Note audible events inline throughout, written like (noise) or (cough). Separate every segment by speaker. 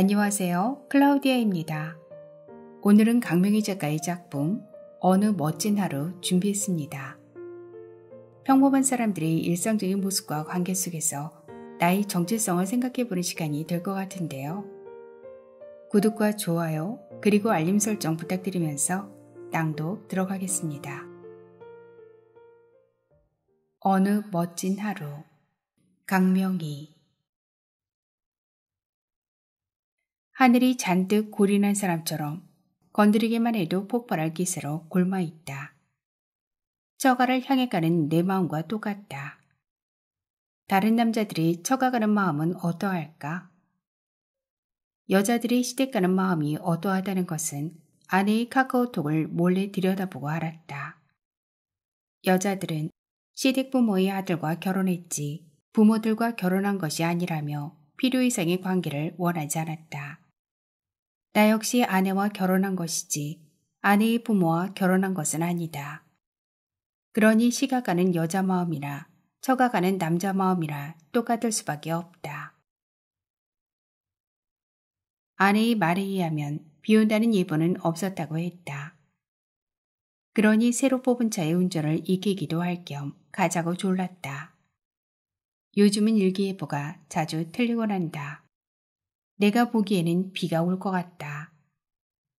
Speaker 1: 안녕하세요. 클라우디아입니다. 오늘은 강명희 작가의 작품 어느 멋진 하루 준비했습니다. 평범한 사람들의 일상적인 모습과 관계 속에서 나의 정체성을 생각해보는 시간이 될 것 같은데요. 구독과 좋아요 그리고 알림 설정 부탁드리면서 땅도 들어가겠습니다. 어느 멋진 하루 강명희 하늘이 잔뜩 고리난 사람처럼 건드리기만 해도 폭발할 기세로 곪아 있다. 처가를 향해 가는 내 마음과 똑같다. 다른 남자들이 처가 가는 마음은 어떠할까? 여자들이 시댁 가는 마음이 어떠하다는 것은 아내의 카카오톡을 몰래 들여다보고 알았다. 여자들은 시댁 부모의 아들과 결혼했지 부모들과 결혼한 것이 아니라며 필요 이상의 관계를 원하지 않았다. 나 역시 아내와 결혼한 것이지 아내의 부모와 결혼한 것은 아니다. 그러니 시가 가는 여자 마음이라 처가 가는 남자 마음이라 똑같을 수밖에 없다. 아내의 말에 의하면 비운다는 예보는 없었다고 했다. 그러니 새로 뽑은 차의 운전을 익히기도 할 겸 가자고 졸랐다. 요즘은 일기예보가 자주 틀리곤 한다. 내가 보기에는 비가 올 것 같다.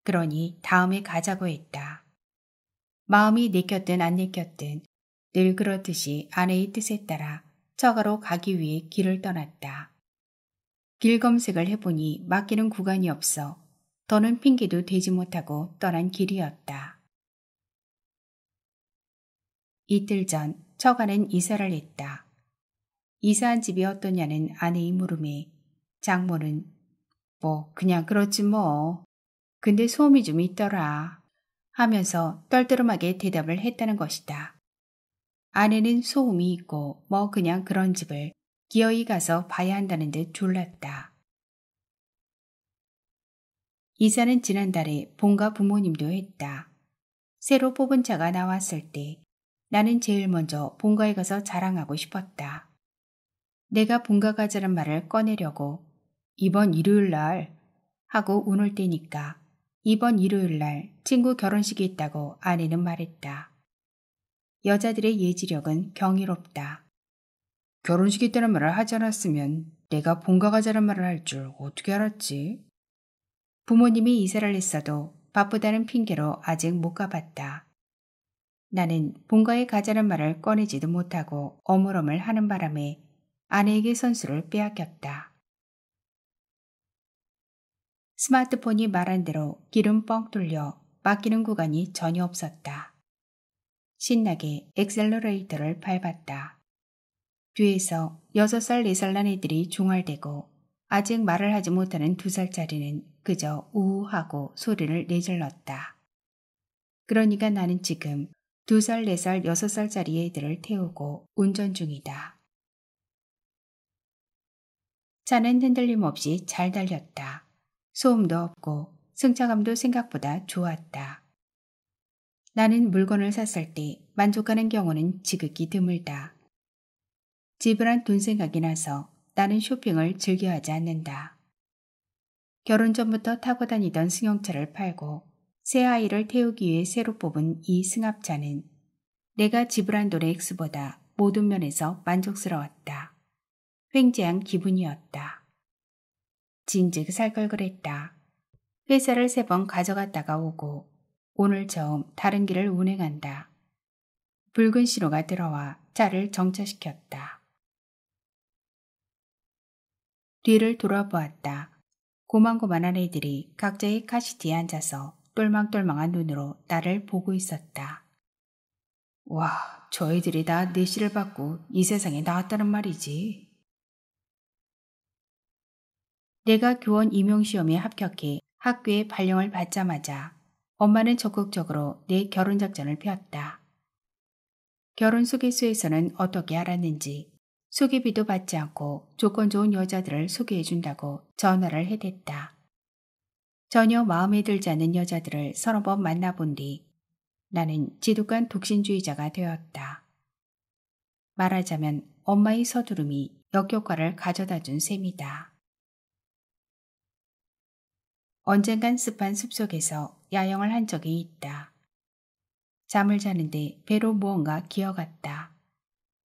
Speaker 1: 그러니 다음에 가자고 했다. 마음이 내켰든 안 내켰든 늘 그렇듯이 아내의 뜻에 따라 처가로 가기 위해 길을 떠났다. 길 검색을 해보니 맡기는 구간이 없어 더는 핑계도 대지 못하고 떠난 길이었다. 이틀 전 처가는 이사를 했다. 이사한 집이 어떠냐는 아내의 물음에 장모는 뭐, 그냥 그렇지 뭐. 근데 소음이 좀 있더라. 하면서 떨떠름하게 대답을 했다는 것이다. 아내는 소음이 있고 뭐 그냥 그런 집을 기어이 가서 봐야 한다는 듯 졸랐다. 이사는 지난달에 본가 부모님도 했다. 새로 뽑은 차가 나왔을 때 나는 제일 먼저 본가에 가서 자랑하고 싶었다. 내가 본가 가자는 말을 꺼내려고 이번 일요일 날 하고 운을 떼니까 이번 일요일 날 친구 결혼식이 있다고 아내는 말했다. 여자들의 예지력은 경이롭다. 결혼식 이 있다는 말을 하지 않았으면 내가 본가 가자는 말을 할 줄 어떻게 알았지? 부모님이 이사를 했어도 바쁘다는 핑계로 아직 못 가봤다. 나는 본가에 가자는 말을 꺼내지도 못하고 어물어물 하는 바람에 아내에게 선수를 빼앗겼다. 스마트폰이 말한 대로 기름 뻥 뚫려 막히는 구간이 전혀 없었다. 신나게 엑셀러레이터를 밟았다. 뒤에서 6살, 4살 난 애들이 중얼대고 아직 말을 하지 못하는 2살짜리는 그저 우우하고 소리를 내질렀다. 그러니까 나는 지금 2살, 4살, 6살짜리 애들을 태우고 운전 중이다. 차는 흔들림 없이 잘 달렸다. 소음도 없고 승차감도 생각보다 좋았다. 나는 물건을 샀을 때 만족하는 경우는 지극히 드물다. 지불한 돈 생각이 나서 나는 쇼핑을 즐겨하지 않는다. 결혼 전부터 타고 다니던 승용차를 팔고 새 아이를 태우기 위해 새로 뽑은 이 승합차는 내가 지불한 돈의 액수보다 모든 면에서 만족스러웠다. 횡재한 기분이었다. 진즉 살걸 그랬다. 회사를 세 번 가져갔다가 오고 오늘 처음 다른 길을 운행한다. 붉은 신호가 들어와 차를 정차시켰다. 뒤를 돌아보았다. 고만고만한 애들이 각자의 카시트에 앉아서 똘망똘망한 눈으로 나를 보고 있었다. 와, 저 애들이 다 내시를 받고 이 세상에 나왔다는 말이지. 내가 교원 임용시험에 합격해 학교에 발령을 받자마자 엄마는 적극적으로 내 결혼 작전을 폈다. 결혼 소개소에서는 어떻게 알았는지 소개비도 받지 않고 조건 좋은 여자들을 소개해준다고 전화를 해댔다. 전혀 마음에 들지 않는 여자들을 서너 번 만나본 뒤 나는 지독한 독신주의자가 되었다. 말하자면 엄마의 서두름이 역효과를 가져다 준 셈이다. 언젠간 습한 숲속에서 야영을 한 적이 있다. 잠을 자는데 배로 무언가 기어갔다.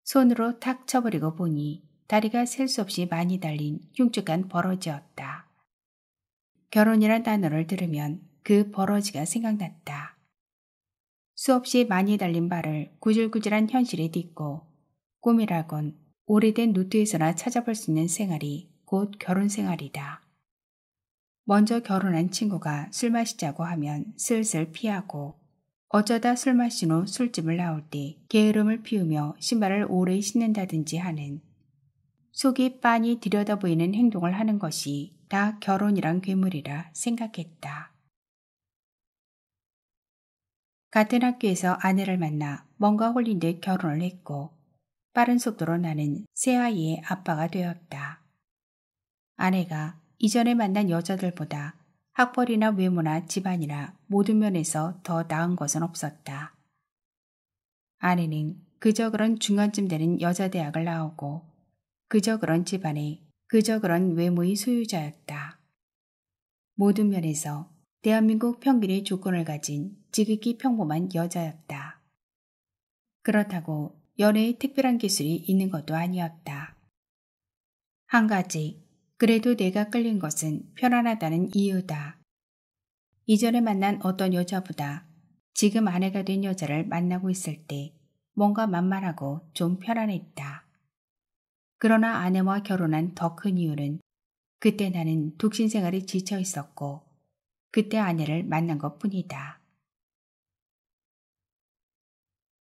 Speaker 1: 손으로 탁 쳐버리고 보니 다리가 셀 수 없이 많이 달린 흉측한 버러지였다. 결혼이란 단어를 들으면 그 버러지가 생각났다. 수없이 많이 달린 발을 구질구질한 현실에 딛고 꿈이라곤 오래된 노트에서나 찾아볼 수 있는 생활이 곧 결혼 생활이다. 먼저 결혼한 친구가 술 마시자고 하면 슬슬 피하고 어쩌다 술 마신 후 술집을 나올 때 게으름을 피우며 신발을 오래 신는다든지 하는 속이 빤히 들여다보이는 행동을 하는 것이 다 결혼이란 괴물이라 생각했다. 같은 학교에서 아내를 만나 뭔가 홀린 듯 결혼을 했고 빠른 속도로 나는 새 아이의 아빠가 되었다. 아내가 이전에 만난 여자들보다 학벌이나 외모나 집안이나 모든 면에서 더 나은 것은 없었다. 아내는 그저 그런 중간쯤 되는 여자 대학을 나오고 그저 그런 집안의 그저 그런 외모의 소유자였다. 모든 면에서 대한민국 평균의 조건을 가진 지극히 평범한 여자였다. 그렇다고 연애의 특별한 기술이 있는 것도 아니었다. 한 가지 그래도 내가 끌린 것은 편안하다는 이유다. 이전에 만난 어떤 여자보다 지금 아내가 된 여자를 만나고 있을 때 뭔가 만만하고 좀 편안했다. 그러나 아내와 결혼한 더 큰 이유는 그때 나는 독신 생활이 지쳐 있었고 그때 아내를 만난 것 뿐이다.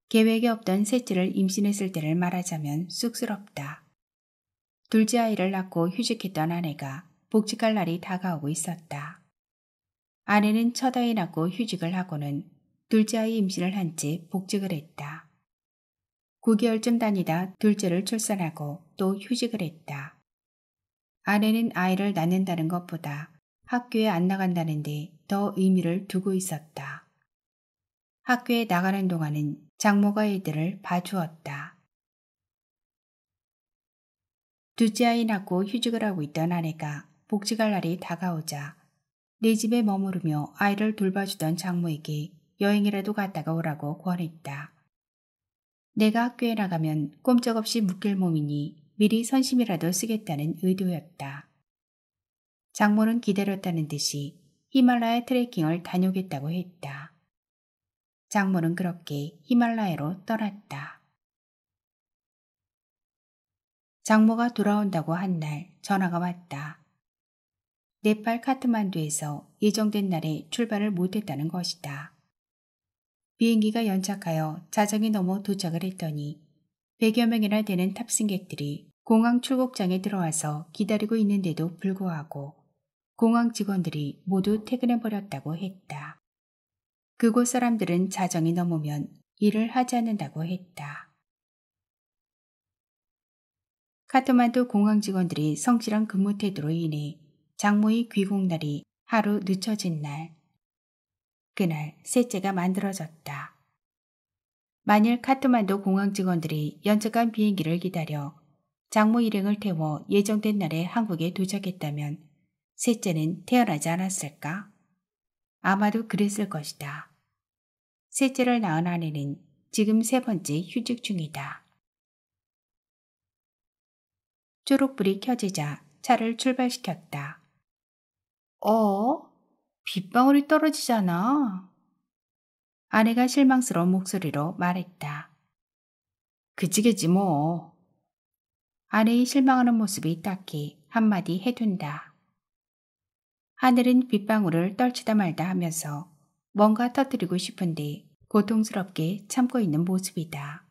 Speaker 1: 계획에 없던 셋째를 임신했을 때를 말하자면 쑥스럽다. 둘째 아이를 낳고 휴직했던 아내가 복직할 날이 다가오고 있었다. 아내는 첫 아이 낳고 휴직을 하고는 둘째 아이 임신을 한 지 복직을 했다. 9개월쯤 다니다 둘째를 출산하고 또 휴직을 했다. 아내는 아이를 낳는다는 것보다 학교에 안 나간다는 데 더 의미를 두고 있었다. 학교에 나가는 동안은 장모가 애들을 봐주었다. 둘째 아이 낳고 휴직을 하고 있던 아내가 복직할 날이 다가오자 내 집에 머무르며 아이를 돌봐주던 장모에게 여행이라도 갔다가 오라고 권했다. 내가 학교에 나가면 꼼짝없이 묶일 몸이니 미리 선심이라도 쓰겠다는 의도였다. 장모는 기다렸다는 듯이 히말라야 트레킹을 다녀오겠다고 했다. 장모는 그렇게 히말라야로 떠났다. 장모가 돌아온다고 한 날 전화가 왔다. 네팔 카트만두에서 예정된 날에 출발을 못했다는 것이다. 비행기가 연착하여 자정이 넘어 도착을 했더니 100여 명이나 되는 탑승객들이 공항 출국장에 들어와서 기다리고 있는데도 불구하고 공항 직원들이 모두 퇴근해버렸다고 했다. 그곳 사람들은 자정이 넘으면 일을 하지 않는다고 했다. 카트만두 공항 직원들이 성실한 근무 태도로 인해 장모의 귀국날이 하루 늦춰진 날. 그날 셋째가 만들어졌다. 만일 카트만두 공항 직원들이 연차한 비행기를 기다려 장모 일행을 태워 예정된 날에 한국에 도착했다면 셋째는 태어나지 않았을까? 아마도 그랬을 것이다. 셋째를 낳은 아내는 지금 세 번째 휴직 중이다. 초록불이 켜지자 차를 출발시켰다. 어? 빗방울이 떨어지잖아. 아내가 실망스러운 목소리로 말했다. 그지겠지 뭐. 아내의 실망하는 모습이 딱히 한마디 해둔다. 하늘은 빗방울을 떨치다 말다 하면서 뭔가 터뜨리고 싶은데 고통스럽게 참고 있는 모습이다.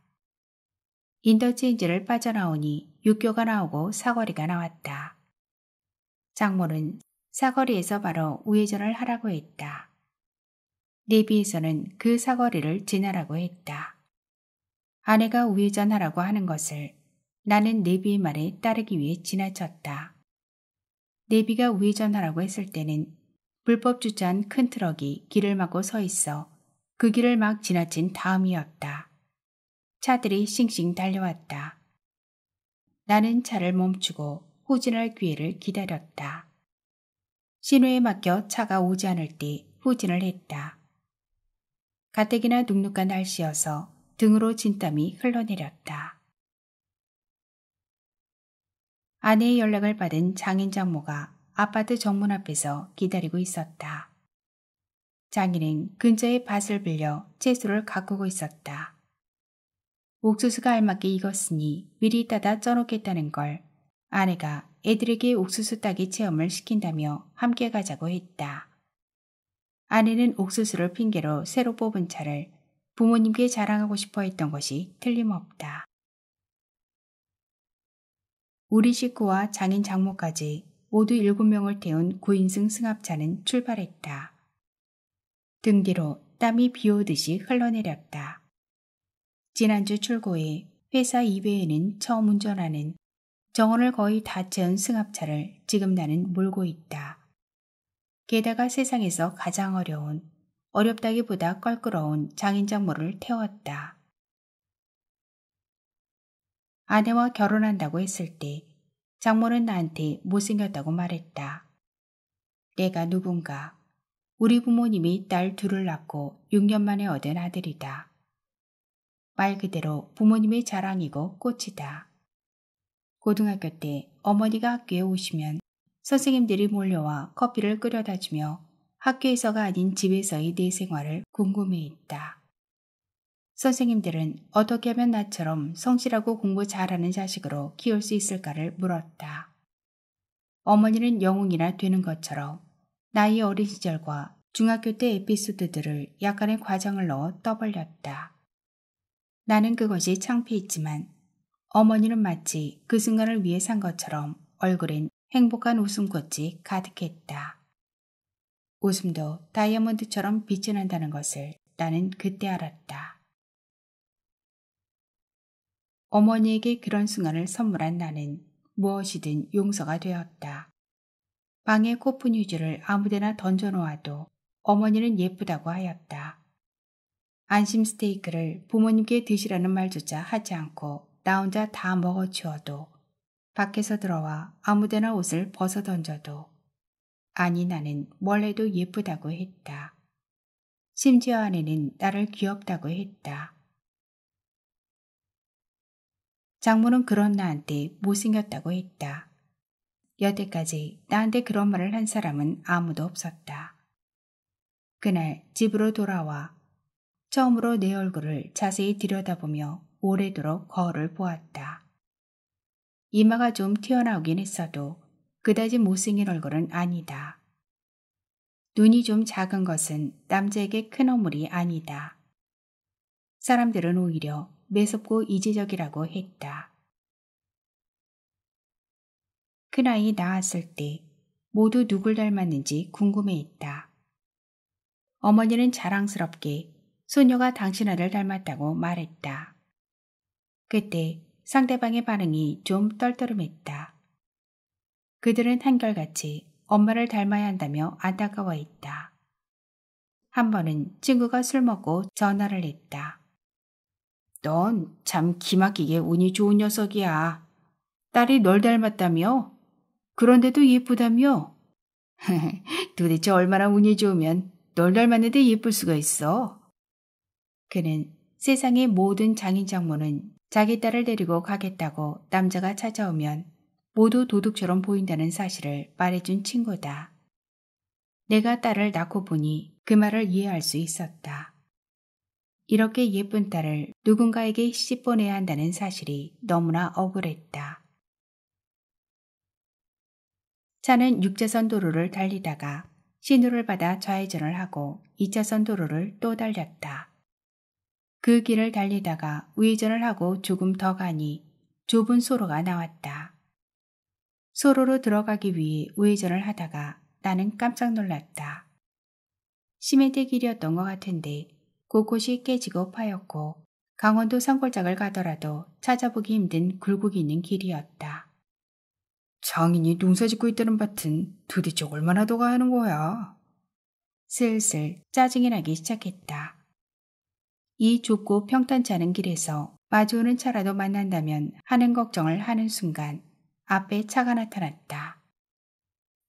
Speaker 1: 인터체인지를 빠져나오니 육교가 나오고 사거리가 나왔다. 장모는 사거리에서 바로 우회전을 하라고 했다. 내비에서는 그 사거리를 지나라고 했다. 아내가 우회전하라고 하는 것을 나는 내비의 말에 따르기 위해 지나쳤다. 내비가 우회전하라고 했을 때는 불법 주차한 큰 트럭이 길을 막고 서 있어 그 길을 막 지나친 다음이었다. 차들이 싱싱 달려왔다. 나는 차를 멈추고 후진할 기회를 기다렸다. 신호에 맡겨 차가 오지 않을 때 후진을 했다. 가뜩이나 눅눅한 날씨여서 등으로 진땀이 흘러내렸다. 아내의 연락을 받은 장인 장모가 아파트 정문 앞에서 기다리고 있었다. 장인은 근처에 밭을 빌려 채소를 가꾸고 있었다. 옥수수가 알맞게 익었으니 미리 따다 쪄놓겠다는 걸 아내가 애들에게 옥수수 따기 체험을 시킨다며 함께 가자고 했다. 아내는 옥수수를 핑계로 새로 뽑은 차를 부모님께 자랑하고 싶어 했던 것이 틀림없다. 우리 식구와 장인 장모까지 모두 7명을 태운 9인승 승합차는 출발했다. 등 뒤로 땀이 비 오듯이 흘러내렸다. 지난주 출고해 회사 이외에는 처음 운전하는 정원을 거의 다 채운 승합차를 지금 나는 몰고 있다. 게다가 세상에서 가장 어려운, 어렵다기보다 껄끄러운 장인장모를 태웠다. 아내와 결혼한다고 했을 때 장모는 나한테 못생겼다고 말했다. 내가 누군가, 우리 부모님이 딸 둘을 낳고 6년 만에 얻은 아들이다. 말 그대로 부모님의 자랑이고 꽃이다. 고등학교 때 어머니가 학교에 오시면 선생님들이 몰려와 커피를 끓여다 주며 학교에서가 아닌 집에서의 내 생활을 궁금해했다. 선생님들은 어떻게 하면 나처럼 성실하고 공부 잘하는 자식으로 키울 수 있을까를 물었다. 어머니는 영웅이나 되는 것처럼 나의 어린 시절과 중학교 때 에피소드들을 약간의 과정을 넣어 떠벌렸다. 나는 그것이 창피했지만 어머니는 마치 그 순간을 위해 산 것처럼 얼굴엔 행복한 웃음꽃이 가득했다. 웃음도 다이아몬드처럼 빛이 난다는 것을 나는 그때 알았다. 어머니에게 그런 순간을 선물한 나는 무엇이든 용서가 되었다. 방에 코프 뉴즈를 아무데나 던져놓아도 어머니는 예쁘다고 하였다. 안심 스테이크를 부모님께 드시라는 말조차 하지 않고 나 혼자 다 먹어 치워도 밖에서 들어와 아무데나 옷을 벗어 던져도 아니 나는 뭘 해도 예쁘다고 했다. 심지어 아내는 나를 귀엽다고 했다. 장모는 그런 나한테 못생겼다고 했다. 여태까지 나한테 그런 말을 한 사람은 아무도 없었다. 그날 집으로 돌아와 처음으로 내 얼굴을 자세히 들여다보며 오래도록 거울을 보았다. 이마가 좀 튀어나오긴 했어도 그다지 못생긴 얼굴은 아니다. 눈이 좀 작은 것은 남자에게 큰어물이 아니다. 사람들은 오히려 매섭고 이지적이라고 했다. 큰아이 낳았을 때 모두 누굴 닮았는지 궁금해했다. 어머니는 자랑스럽게 소녀가 당신아를 닮았다고 말했다. 그때 상대방의 반응이 좀 떨떠름했다. 그들은 한결같이 엄마를 닮아야 한다며 안타까워했다. 한 번은 친구가 술 먹고 전화를 했다. 넌 참 기막히게 운이 좋은 녀석이야. 딸이 널 닮았다며? 그런데도 예쁘다며? (laughs) 도대체 얼마나 운이 좋으면 널 닮았는데 예쁠 수가 있어? 그는 세상의 모든 장인 장모는 자기 딸을 데리고 가겠다고 남자가 찾아오면 모두 도둑처럼 보인다는 사실을 말해준 친구다. 내가 딸을 낳고 보니 그 말을 이해할 수 있었다. 이렇게 예쁜 딸을 누군가에게 씹어내야 한다는 사실이 너무나 억울했다. 차는 6차선 도로를 달리다가 신호를 받아 좌회전을 하고 2차선 도로를 또 달렸다. 그 길을 달리다가 우회전을 하고 조금 더 가니 좁은 소로가 나왔다. 소로로 들어가기 위해 우회전을 하다가 나는 깜짝 놀랐다. 시멘트 길이었던 것 같은데 곳곳이 깨지고 파였고 강원도 산골짝을 가더라도 찾아보기 힘든 굴곡이 있는 길이었다. 장인이 농사 짓고 있다는 밭은 도대체 얼마나 더 가야 하는 거야? 슬슬 짜증이 나기 시작했다. 이 좁고 평탄찮은 길에서 마주오는 차라도 만난다면 하는 걱정을 하는 순간 앞에 차가 나타났다.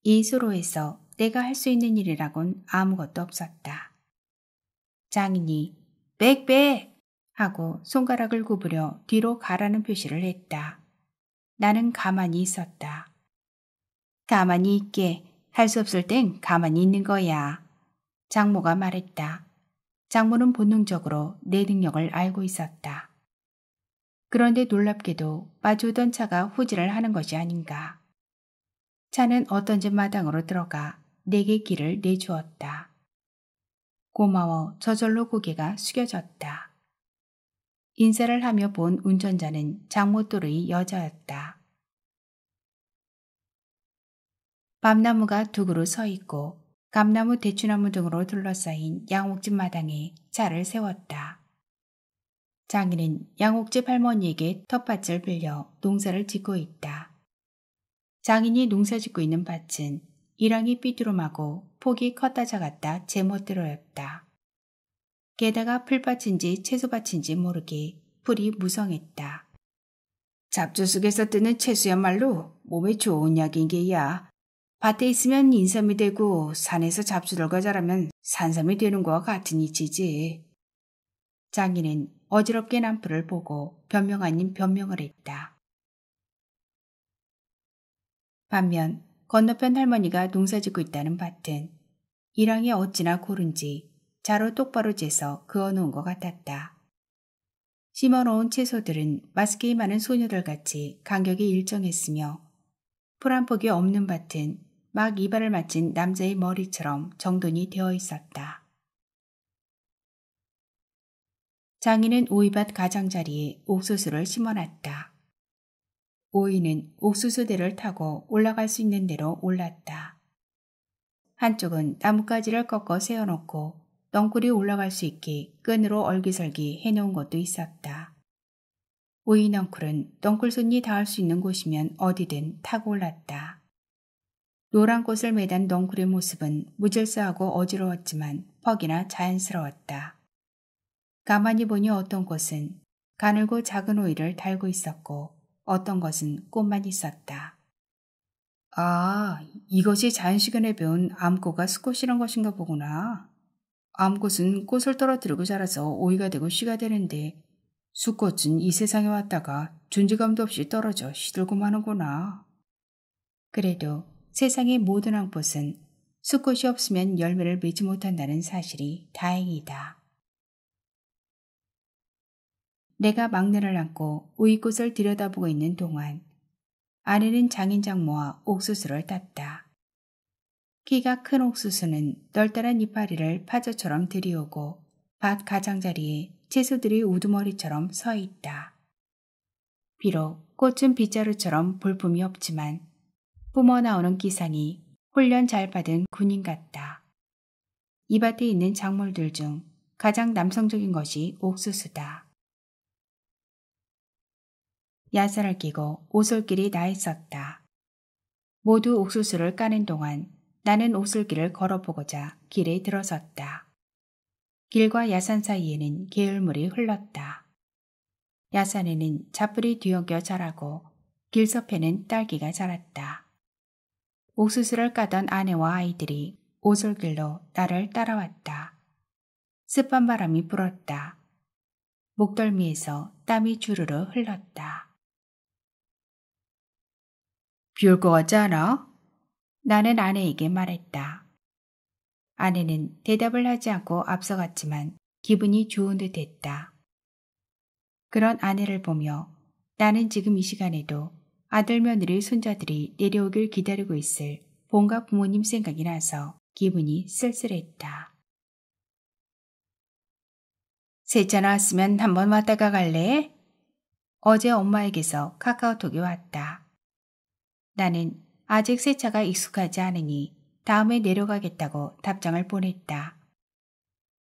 Speaker 1: 이 수로에서 내가 할 수 있는 일이라곤 아무것도 없었다. 장인이 백백! 하고 손가락을 구부려 뒤로 가라는 표시를 했다. 나는 가만히 있었다. 가만히 있게 할 수 없을 땐 가만히 있는 거야. 장모가 말했다. 장모는 본능적으로 내 능력을 알고 있었다. 그런데 놀랍게도 마주오던 차가 후지를 하는 것이 아닌가. 차는 어떤 집 마당으로 들어가 내게 길을 내주었다. 고마워 저절로 고개가 숙여졌다. 인사를 하며 본 운전자는 장모 또래의 여자였다. 밤나무가 두 그루 서 있고 감나무, 대추나무 등으로 둘러싸인 양옥집 마당에 차를 세웠다. 장인은 양옥집 할머니에게 텃밭을 빌려 농사를 짓고 있다. 장인이 농사 짓고 있는 밭은 이랑이 삐뚤음하고 폭이 컸다 작았다 제멋대로였다. 게다가 풀밭인지 채소밭인지 모르게 풀이 무성했다. 잡주 속에서 뜨는 채수야말로 몸에 좋은 약인 게야. 밭에 있으면 인삼이 되고 산에서 잡수들과 자라면 산삼이 되는 것과 같은 이치지. 장인은 어지럽게 남편를 보고 변명 아닌 변명을 했다. 반면 건너편 할머니가 농사짓고 있다는 밭은 이랑이 어찌나 고른지 자로 똑바로 재서 그어놓은 것 같았다. 심어놓은 채소들은 마스케이 많은 소녀들 같이 간격이 일정했으며 풀 한 폭이 없는 밭은 막 이발을 마친 남자의 머리처럼 정돈이 되어 있었다. 장인은 오이밭 가장자리에 옥수수를 심어놨다. 오이는 옥수수대를 타고 올라갈 수 있는 대로 올랐다. 한쪽은 나뭇가지를 꺾어 세워놓고 덩굴이 올라갈 수 있게 끈으로 얼기설기 해놓은 것도 있었다. 오이 넝쿨은 덩굴 손이 닿을 수 있는 곳이면 어디든 타고 올랐다. 노란 꽃을 매단 넝쿨의 모습은 무질서하고 어지러웠지만 퍽이나 자연스러웠다. 가만히 보니 어떤 꽃은 가늘고 작은 오이를 달고 있었고 어떤 것은 꽃만 있었다. 아, 이것이 자연시간에 배운 암꽃과 수꽃이란 것인가 보구나. 암꽃은 꽃을 떨어뜨리고 자라서 오이가 되고 씨가 되는데 수꽃은 이 세상에 왔다가 존재감도 없이 떨어져 시들고 마는구나. 그래도 세상의 모든 황꽃은 수컷이 없으면 열매를 맺지 못한다는 사실이 다행이다. 내가 막내를 안고 우이꽃을 들여다보고 있는 동안 아내는 장인장 모와 옥수수를 땄다. 키가 큰 옥수수는 널따란 이파리를 파저처럼 들이오고 밭 가장자리에 채소들이 우두머리처럼 서 있다. 비록 꽃은 빗자루처럼 볼품이 없지만 뿜어 나오는 기상이 훈련 잘 받은 군인 같다. 이 밭에 있는 작물들 중 가장 남성적인 것이 옥수수다. 야사을 끼고 오솔길이 나 있었다. 모두 옥수수를 까는 동안 나는 오솔길을 걸어보고자 길에 들어섰다. 길과 야산 사이에는 개울물이 흘렀다. 야산에는 잡불이 뒤엉겨 자라고 길섭에는 딸기가 자랐다. 옥수수를 까던 아내와 아이들이 오솔길로 나를 따라왔다. 습한 바람이 불었다. 목덜미에서 땀이 주르르 흘렀다. 비올것 같지 않아? 나는 아내에게 말했다. 아내는 대답을 하지 않고 앞서갔지만 기분이 좋은 듯 했다. 그런 아내를 보며 나는 지금 이 시간에도 아들 며느리 손자들이 내려오길 기다리고 있을 본가 부모님 생각이 나서 기분이 쓸쓸했다. 셋째 나왔으면 한번 왔다가 갈래? 어제 엄마에게서 카카오톡이 왔다. 나는 아직 세차가 익숙하지 않으니 다음에 내려가겠다고 답장을 보냈다.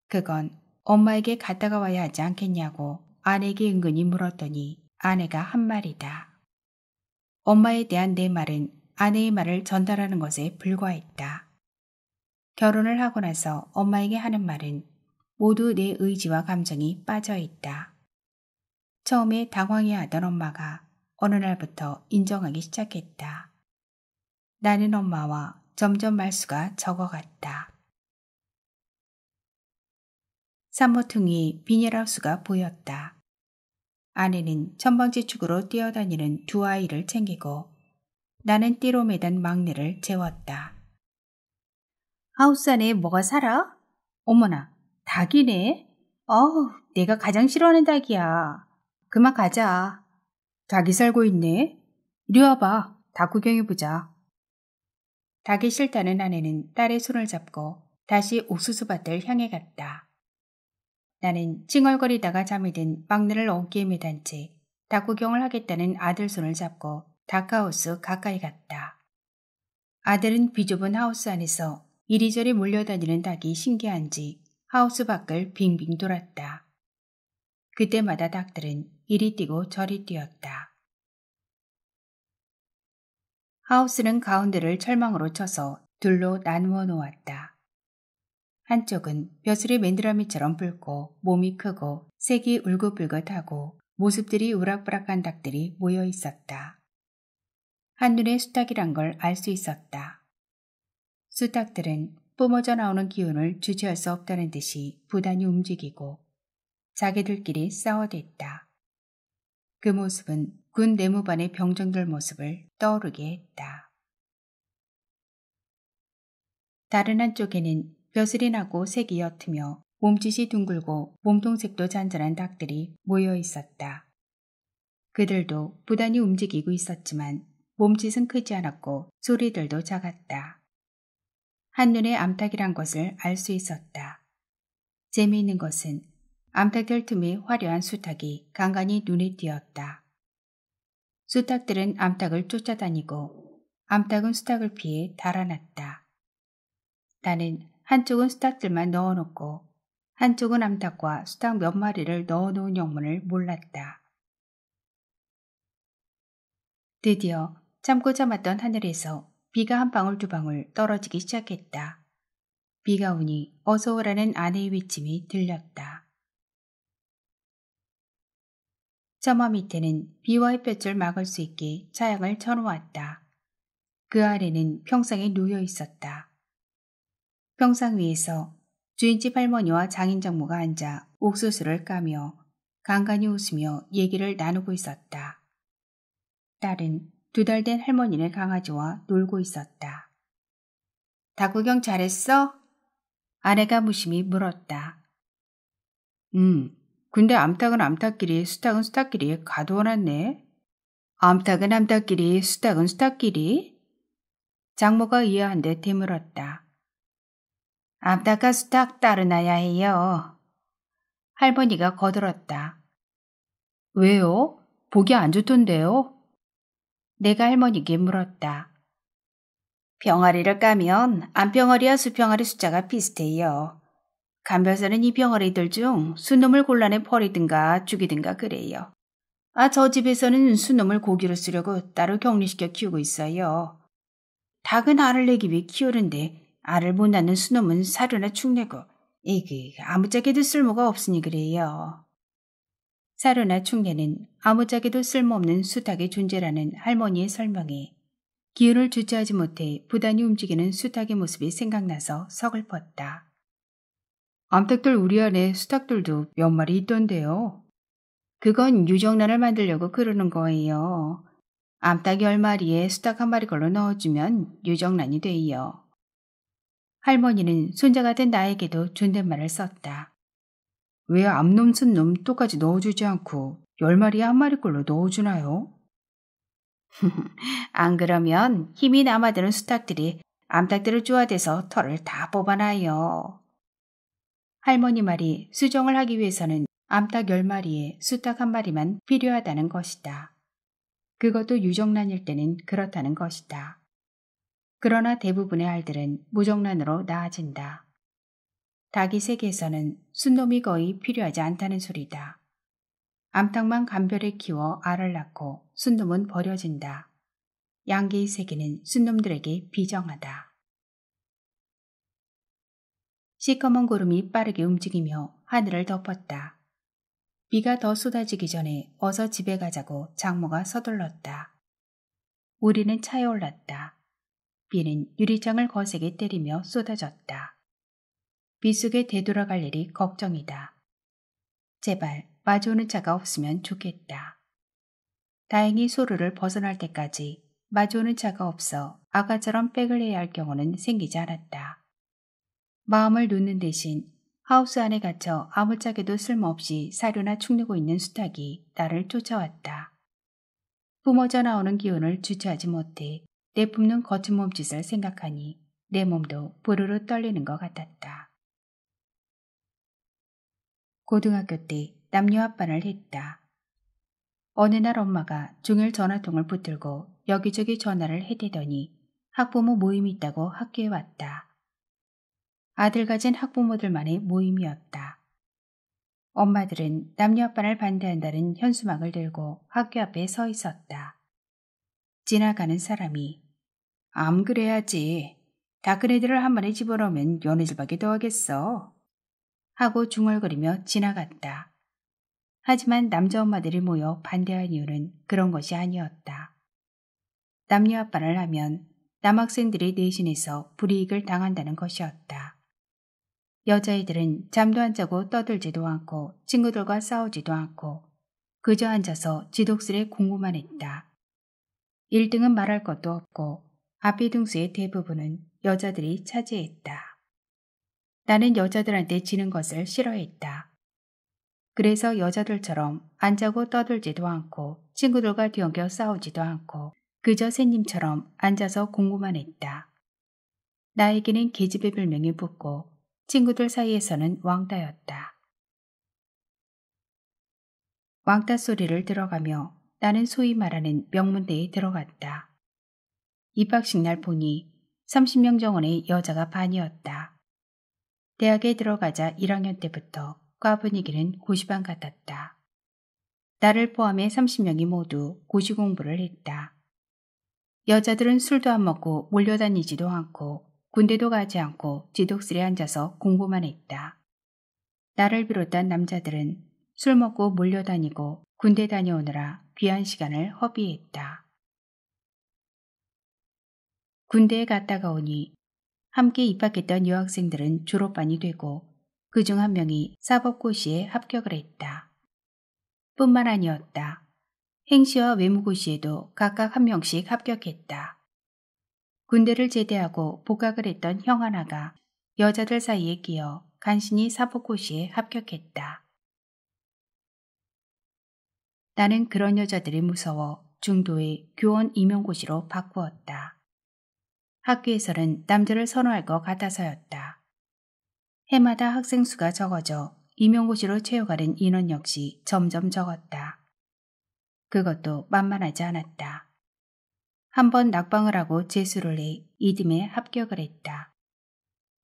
Speaker 1: 그건 엄마에게 갔다가 와야 하지 않겠냐고 아내에게 은근히 물었더니 아내가 한 말이다. 엄마에 대한 내 말은 아내의 말을 전달하는 것에 불과했다. 결혼을 하고 나서 엄마에게 하는 말은 모두 내 의지와 감정이 빠져 있다. 처음에 당황해하던 엄마가 어느 날부터 인정하기 시작했다. 나는 엄마와 점점 말수가 적어갔다. 산모퉁이 비닐하우스가 보였다. 아내는 천방지 축으로 뛰어다니는 두 아이를 챙기고 나는 띠로 매단 막내를 재웠다. 하우스 안에 뭐가 살아? 어머나, 닭이네? 어우, 내가 가장 싫어하는 닭이야. 그만 가자. 닭이 살고 있네? 이리 와봐. 닭 구경해보자. 닭이 싫다는 아내는 딸의 손을 잡고 다시 옥수수밭을 향해 갔다. 나는 칭얼거리다가 잠이 든 막내를 어깨에 매단 채 닭구경을 하겠다는 아들 손을 잡고 다카우스 가까이 갔다. 아들은 비좁은 하우스 안에서 이리저리 몰려다니는 닭이 신기한지 하우스 밖을 빙빙 돌았다. 그때마다 닭들은 이리 뛰고 저리 뛰었다. 하우스는 가운데를 철망으로 쳐서 둘로 나누어 놓았다. 한쪽은 벼슬이 맨드러미처럼 붉고 몸이 크고 색이 울긋불긋하고 모습들이 우락부락한 닭들이 모여 있었다. 한눈에 수탉이란 걸 알 수 있었다. 수탉들은 뿜어져 나오는 기운을 주체할 수 없다는 듯이 부단히 움직이고 자기들끼리 싸워댔다. 그 모습은 군 내무반의 병정들 모습을 떠오르게 했다. 다른 한쪽에는 벼슬이 나고 색이 옅으며 몸짓이 둥글고 몸통색도 잔잔한 닭들이 모여 있었다. 그들도 부단히 움직이고 있었지만 몸짓은 크지 않았고 소리들도 작았다. 한눈에 암탉이란 것을 알 수 있었다. 재미있는 것은 암탉들 틈에 화려한 수탉이 간간히 눈에 띄었다. 수탉들은 암탉을 쫓아다니고 암탉은 수탉을 피해 달아났다. 나는 한쪽은 수탉들만 넣어놓고 한쪽은 암탉과 수탉 몇 마리를 넣어놓은 영문을 몰랐다. 드디어 참고 참았던 하늘에서 비가 한 방울 두 방울 떨어지기 시작했다. 비가 오니 어서 오라는 아내의 외침이 들렸다. 처마 밑에는 비와 햇볕을 막을 수 있게 차양을 쳐놓았다. 그 아래는 평상에 놓여 있었다. 평상 위에서 주인집 할머니와 장인장모가 앉아 옥수수를 까며 간간히 웃으며 얘기를 나누고 있었다. 딸은 두 달 된 할머니네 강아지와 놀고 있었다. 다구경 잘했어? 아내가 무심히 물었다. 음, 근데 암탉은 암탉끼리 수탉은 수탉끼리 가둬놨네. 암탉은 암탉끼리 수탉은 수탉끼리? 장모가 이해한 데 되물었다. 암다가수탁 따르나야 해요. 할머니가 거들었다. 왜요? 보기 안 좋던데요? 내가 할머니께 물었다. 병아리를 까면 안병아리와 수병아리 숫자가 비슷해요. 간별사는 이 병아리들 중 수놈을 골라내 버리든가 죽이든가 그래요. 아, 저 집에서는 수놈을 고기로 쓰려고 따로 격리시켜 키우고 있어요. 닭은 알을 내기 위해 키우는데 알을 못 낳는 수놈은 사료나 축내고 이그 아무짝에도 쓸모가 없으니 그래요. 사료나 축내는 아무짝에도 쓸모없는 수탉의 존재라는 할머니의 설명에 기운을 주체하지 못해 부단히 움직이는 수탉의 모습이 생각나서 서글펐다. 암탉들 우리 안에 수탉들도 몇 마리 있던데요. 그건 유정란을 만들려고 그러는 거예요. 암탉이 얼 마리에 수탉 한 마리 걸로 넣어주면 유정란이 돼요. 할머니는 손자 가된 나에게도 존댓말을 썼다. 왜 암놈 쓴놈 똑같이 넣어주지 않고 열마리에한 마리꼴로 넣어주나요? (laughs) 안 그러면 힘이 남아드는 수탉들이 암탉들을 쪼아대서 털을 다 뽑아놔요. 할머니 말이 수정을 하기 위해서는 암탉 열마리에 수탉 한 마리만 필요하다는 것이다. 그것도 유정란일 때는 그렇다는 것이다. 그러나 대부분의 알들은 무정란으로 나아진다. 닭이 세계에서는 순놈이 거의 필요하지 않다는 소리다. 암탉만 감별에 키워 알을 낳고 순놈은 버려진다. 양계의 세계는 순놈들에게 비정하다. 시커먼 구름이 빠르게 움직이며 하늘을 덮었다. 비가 더 쏟아지기 전에 어서 집에 가자고 장모가 서둘렀다. 우리는 차에 올랐다. 비는 유리창을 거세게 때리며 쏟아졌다. 빗속에 되돌아갈 일이 걱정이다. 제발 마주오는 차가 없으면 좋겠다. 다행히 소르를 벗어날 때까지 마주오는 차가 없어 아가처럼 백을 해야 할 경우는 생기지 않았다. 마음을 놓는 대신 하우스 안에 갇혀 아무짝에도 쓸모없이 사료나 축내고 있는 수탉이 나를 쫓아왔다. 뿜어져 나오는 기운을 주체하지 못해 내뿜는 거침몸짓을 생각하니 내 몸도 부르르 떨리는 것 같았다. 고등학교 때 남녀 합반을 했다. 어느 날 엄마가 종일 전화통을 붙들고 여기저기 전화를 해대더니 학부모 모임이 있다고 학교에 왔다. 아들 가진 학부모들만의 모임이었다. 엄마들은 남녀 합반을 반대한다는 현수막을 들고 학교 앞에 서 있었다. 지나가는 사람이 암 그래야지. 다크레드를 한 마리 집어넣으면 연애질밖에더 하겠어. 하고 중얼거리며 지나갔다. 하지만 남자 엄마들이 모여 반대한 이유는 그런 것이 아니었다. 남녀 아빠를 하면 남학생들이 내신에서 불이익을 당한다는 것이었다. 여자애들은 잠도 안 자고 떠들지도 않고 친구들과 싸우지도 않고 그저 앉아서 지독스레 공부만 했다. 1등은 말할 것도 없고 아비둥수의 대부분은 여자들이 차지했다. 나는 여자들한테 지는 것을 싫어했다. 그래서 여자들처럼 안 자고 떠들지도 않고 친구들과 뒤엉겨 싸우지도 않고 그저 새님처럼 앉아서 공부만 했다. 나에게는 계집의 별명이 붙고 친구들 사이에서는 왕따였다. 왕따 소리를 들어가며 나는 소위 말하는 명문대에 들어갔다. 입학식 날 보니 30명 정원의 여자가 반이었다. 대학에 들어가자 1학년 때부터 과 분위기는 고시반 같았다. 나를 포함해 30명이 모두 고시 공부를 했다. 여자들은 술도 안 먹고 몰려다니지도 않고 군대도 가지 않고 지독실에 앉아서 공부만 했다. 나를 비롯한 남자들은 술 먹고 몰려다니고 군대 다녀오느라 귀한 시간을 허비했다. 군대에 갔다가 오니 함께 입학했던 여학생들은 졸업반이 되고 그 중 한 명이 사법고시에 합격을 했다. 뿐만 아니었다. 행시와 외무고시에도 각각 한 명씩 합격했다. 군대를 제대하고 복학을 했던 형 하나가 여자들 사이에 끼어 간신히 사법고시에 합격했다. 나는 그런 여자들이 무서워 중도에 교원 임용고시로 바꾸었다. 학교에서는 남자를 선호할 것 같아서였다. 해마다 학생 수가 적어져 임용고시로 채워가는 인원 역시 점점 적었다. 그것도 만만하지 않았다. 한 번 낙방을 하고 재수를 해 이듬해 합격을 했다.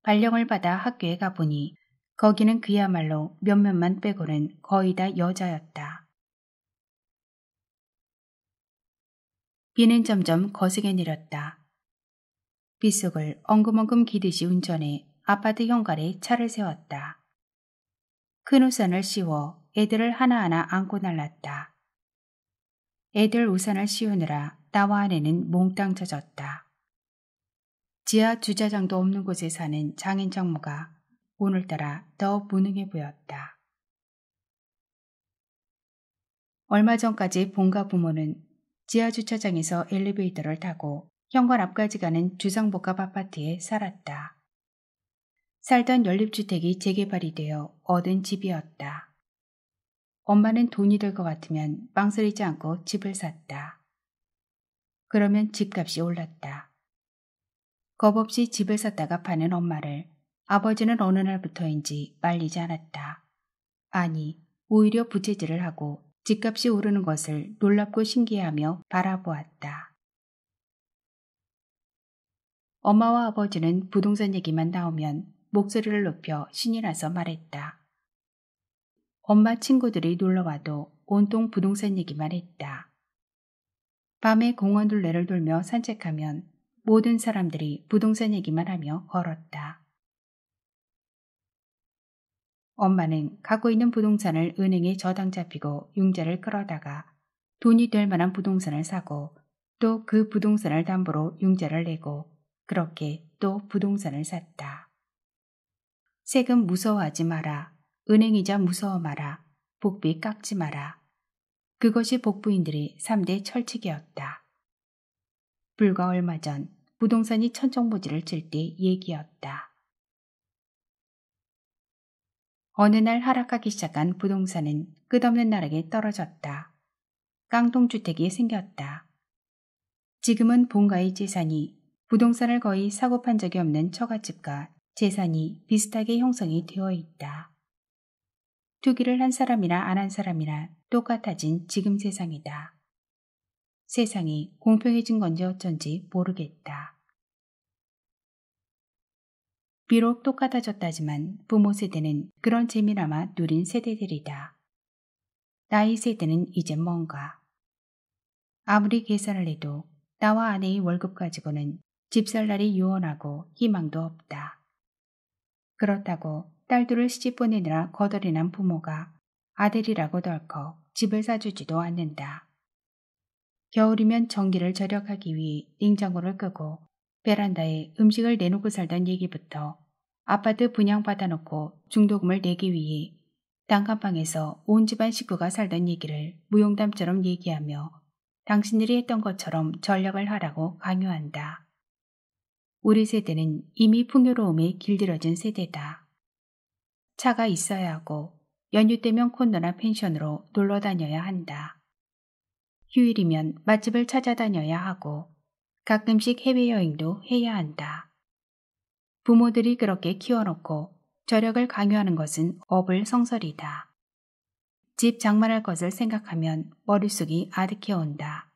Speaker 1: 발령을 받아 학교에 가보니 거기는 그야말로 몇몇만 빼고는 거의 다 여자였다. 비는 점점 거세게 내렸다. 비속을 엉금엉금 기듯이 운전해 아파트 현관에 차를 세웠다. 큰 그 우산을 씌워 애들을 하나하나 안고 날랐다. 애들 우산을 씌우느라 나와 아내는 몽땅 젖었다. 지하 주차장도 없는 곳에 사는 장인 정모가 오늘따라 더욱 무능해 보였다. 얼마 전까지 본가 부모는 지하 주차장에서 엘리베이터를 타고 현관 앞까지 가는 주상복합 아파트에 살았다. 살던 연립주택이 재개발이 되어 얻은 집이었다. 엄마는 돈이 될 것 같으면 빵쓰리지 않고 집을 샀다. 그러면 집값이 올랐다. 겁없이 집을 샀다가 파는 엄마를 아버지는 어느 날부터인지 말리지 않았다. 아니, 오히려 부채질을 하고 집값이 오르는 것을 놀랍고 신기해하며 바라보았다. 엄마와 아버지는 부동산 얘기만 나오면 목소리를 높여 신이 나서 말했다. 엄마 친구들이 놀러와도 온통 부동산 얘기만 했다. 밤에 공원 둘레를 돌며 산책하면 모든 사람들이 부동산 얘기만 하며 걸었다. 엄마는 갖고 있는 부동산을 은행에 저당 잡히고 융자를 끌어다가 돈이 될 만한 부동산을 사고 또 그 부동산을 담보로 융자를 내고 그렇게 또 부동산을 샀다. 세금 무서워하지 마라. 은행이자 무서워 마라. 복비 깎지 마라. 그것이 복부인들의 3대 철칙이었다. 불과 얼마 전 부동산이 천정부지를 칠 때 얘기였다. 어느 날 하락하기 시작한 부동산은 끝없는 나락에 떨어졌다. 깡통주택이 생겼다. 지금은 본가의 재산이 부동산을 거의 사고 판 적이 없는 처갓집과 재산이 비슷하게 형성이 되어 있다. 투기를 한 사람이나 안 한 사람이나 똑같아진 지금 세상이다. 세상이 공평해진 건지 어쩐지 모르겠다. 비록 똑같아졌다지만 부모 세대는 그런 재미나마 누린 세대들이다. 나이 세대는 이제 뭔가. 아무리 계산을 해도 나와 아내의 월급 가지고는 집살날이 유언하고 희망도 없다. 그렇다고 딸들을 시집 보내느라 거덜이 난 부모가 아들이라고 덜컥 집을 사주지도 않는다. 겨울이면 전기를 절약하기 위해 냉장고를 끄고 베란다에 음식을 내놓고 살던 얘기부터 아파트 분양받아놓고 중도금을 내기 위해 단칸방에서 온 집안 식구가 살던 얘기를 무용담처럼 얘기하며 당신들이 했던 것처럼 전략을 하라고 강요한다. 우리 세대는 이미 풍요로움에 길들여진 세대다. 차가 있어야 하고 연휴 때면 콘도나 펜션으로 놀러 다녀야 한다. 휴일이면 맛집을 찾아다녀야 하고 가끔씩 해외여행도 해야 한다. 부모들이 그렇게 키워놓고 저력을 강요하는 것은 업을 성설이다. 집 장만할 것을 생각하면 머릿속이 아득해온다.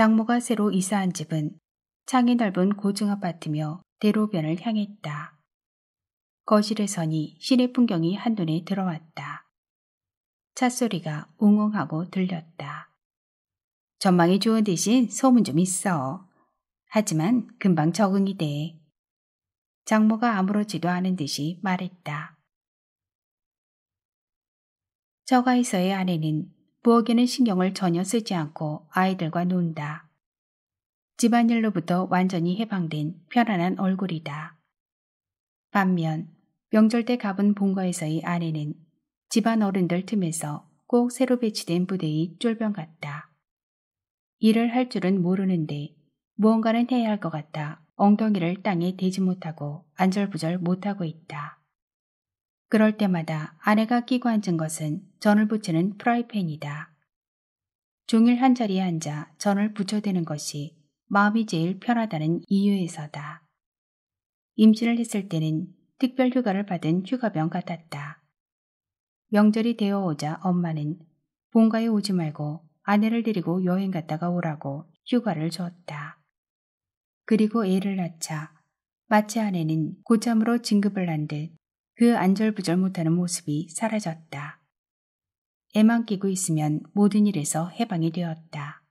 Speaker 1: 장모가 새로 이사한 집은 창이 넓은 고층 아파트며 대로변을 향했다. 거실에 서니 시내 풍경이 한눈에 들어왔다. 찻소리가 웅웅하고 들렸다. 전망이 좋은 대신 소문 좀 있어. 하지만 금방 적응이 돼. 장모가 아무렇지도 않은 듯이 말했다. 저가에서의 아내는 부엌에는 신경을 전혀 쓰지 않고 아이들과 논다. 집안일로부터 완전히 해방된 편안한 얼굴이다. 반면 명절 때 가본 본가에서의 아내는 집안 어른들 틈에서 꼭 새로 배치된 부대의 쫄병 같다. 일을 할 줄은 모르는데 무언가는 해야 할 것 같다. 엉덩이를 땅에 대지 못하고 안절부절 못하고 있다. 그럴 때마다 아내가 끼고 앉은 것은 전을 부치는 프라이팬이다. 종일 한자리에 앉아 전을 부쳐대는 것이 마음이 제일 편하다는 이유에서다. 임신을 했을 때는 특별 휴가를 받은 휴가병 같았다. 명절이 되어 오자 엄마는 본가에 오지 말고 아내를 데리고 여행 갔다가 오라고 휴가를 줬다. 그리고 애를 낳자 마치 아내는 고참으로 진급을 한듯 그 안절부절 못하는 모습이 사라졌다. 애만 끼고 있으면 모든 일에서 해방이 되었다.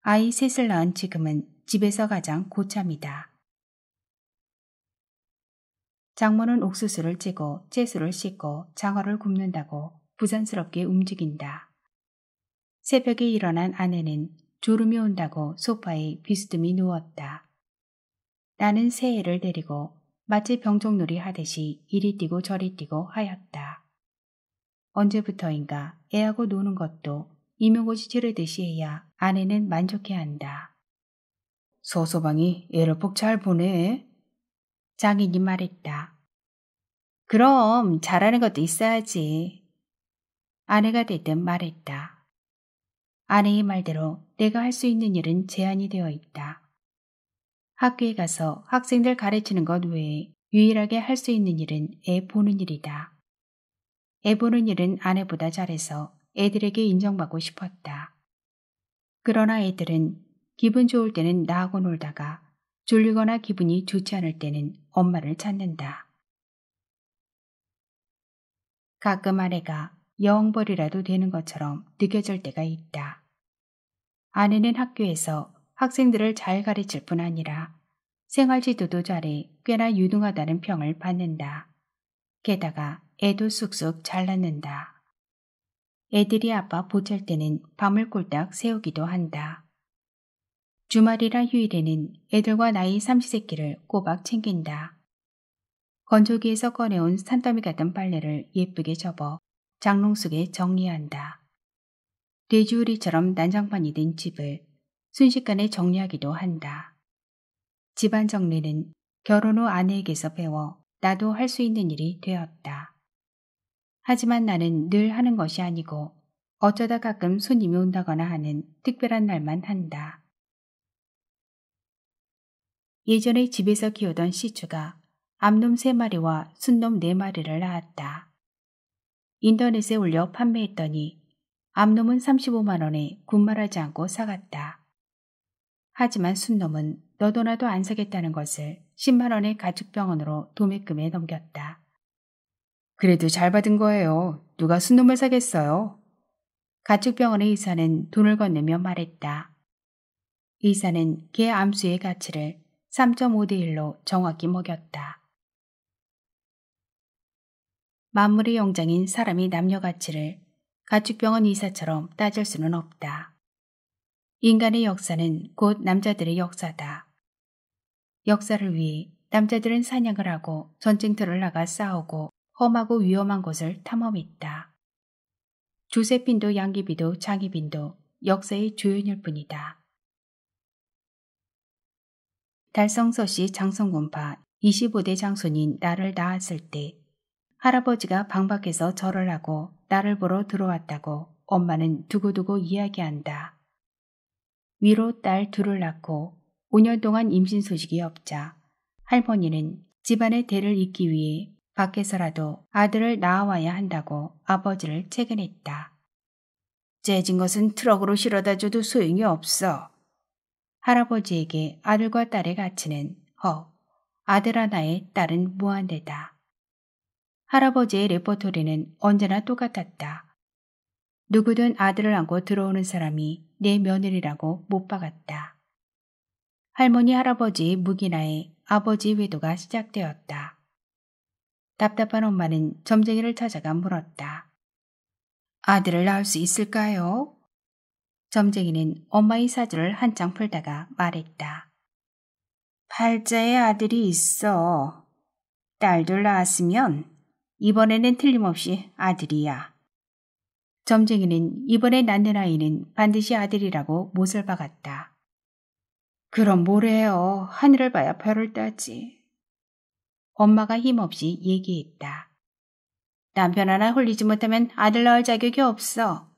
Speaker 1: 아이 셋을 낳은 지금은 집에서 가장 고참이다. 장모는 옥수수를 찌고 채소를 씻고 장어를 굽는다고 부산스럽게 움직인다. 새벽에 일어난 아내는 졸음이 온다고 소파에 비스듬히 누웠다. 나는 새해를 데리고 마치 병종놀이 하듯이 이리 뛰고 저리 뛰고 하였다. 언제부터인가 애하고 노는 것도 임용고시 치르듯이 해야 아내는 만족해한다. 소소방이 애를 복잘 보내. 장인이 말했다. 그럼 잘하는 것도 있어야지. 아내가 대뜸 말했다. 아내의 말대로 내가 할 수 있는 일은 제한이 되어 있다. 학교에 가서 학생들 가르치는 것 외에 유일하게 할 수 있는 일은 애 보는 일이다. 애 보는 일은 아내보다 잘해서 애들에게 인정받고 싶었다. 그러나 애들은 기분 좋을 때는 나하고 놀다가 졸리거나 기분이 좋지 않을 때는 엄마를 찾는다. 가끔 아내가 영벌이라도 되는 것처럼 느껴질 때가 있다. 아내는 학교에서 학생들을 잘 가르칠 뿐 아니라 생활 지도도 잘해 꽤나 유능하다는 평을 받는다. 게다가 애도 쑥쑥 잘낳는다. 애들이 아빠 보잘 때는 밤을 꼴딱 새우기도 한다. 주말이라 휴일에는 애들과 나이 삼시세끼를 꼬박 챙긴다. 건조기에서 꺼내온 산더미 같은 빨래를 예쁘게 접어 장롱 속에 정리한다. 돼지우리처럼 난장판이 된 집을 순식간에 정리하기도 한다. 집안 정리는 결혼 후 아내에게서 배워 나도 할 수 있는 일이 되었다. 하지만 나는 늘 하는 것이 아니고 어쩌다 가끔 손님이 온다거나 하는 특별한 날만 한다. 예전에 집에서 키우던 시추가 암놈 3마리와 순놈 4마리를 낳았다. 인터넷에 올려 판매했더니 암놈은 35만원에 군말하지 않고 사갔다. 하지만 순놈은 너도나도 안 사겠다는 것을 10만 원의 가축병원으로 도매금에 넘겼다. 그래도 잘 받은 거예요. 누가 순놈을 사겠어요? 가축병원의 의사는 돈을 건네며 말했다. 의사는 개 암수의 가치를 3.5대 1로 정확히 먹였다. 만물의 영장인 사람이 남녀 가치를 가축병원 이사처럼 따질 수는 없다. 인간의 역사는 곧 남자들의 역사다. 역사를 위해 남자들은 사냥을 하고 전쟁터를 나가 싸우고 험하고 위험한 곳을 탐험했다. 조세핀도 양기비도 장기빈도 역사의 조연일 뿐이다. 달성서시 장성군파 25대 장손인 나를 낳았을 때 할아버지가 방밖에서 절을 하고 나를 보러 들어왔다고 엄마는 두고두고 이야기한다. 위로 딸 둘을 낳고 5년 동안 임신 소식이 없자 할머니는 집안의 대를 잇기 위해 밖에서라도 아들을 낳아와야 한다고 아버지를 체근했다 재진 것은 트럭으로 실어다 줘도 소용이 없어. 할아버지에게 아들과 딸의 가치는 허, 아들 하나의 딸은 무한대다. 할아버지의 레퍼토리는 언제나 똑같았다. 누구든 아들을 안고 들어오는 사람이 내 며느리라고 못 박았다. 할머니 할아버지 무기나의 아버지 외도가 시작되었다. 답답한 엄마는 점쟁이를 찾아가 물었다. 아들을 낳을 수 있을까요? 점쟁이는 엄마의 사주를 한창 풀다가 말했다. 팔자의 아들이 있어. 딸둘 낳았으면 이번에는 틀림없이 아들이야. 점쟁이는 이번에 낳는 아이는 반드시 아들이라고 못을 박았다. 그럼 뭐래요. 하늘을 봐야 별을 따지. 엄마가 힘없이 얘기했다. 남편 하나 홀리지 못하면 아들 낳을 자격이 없어.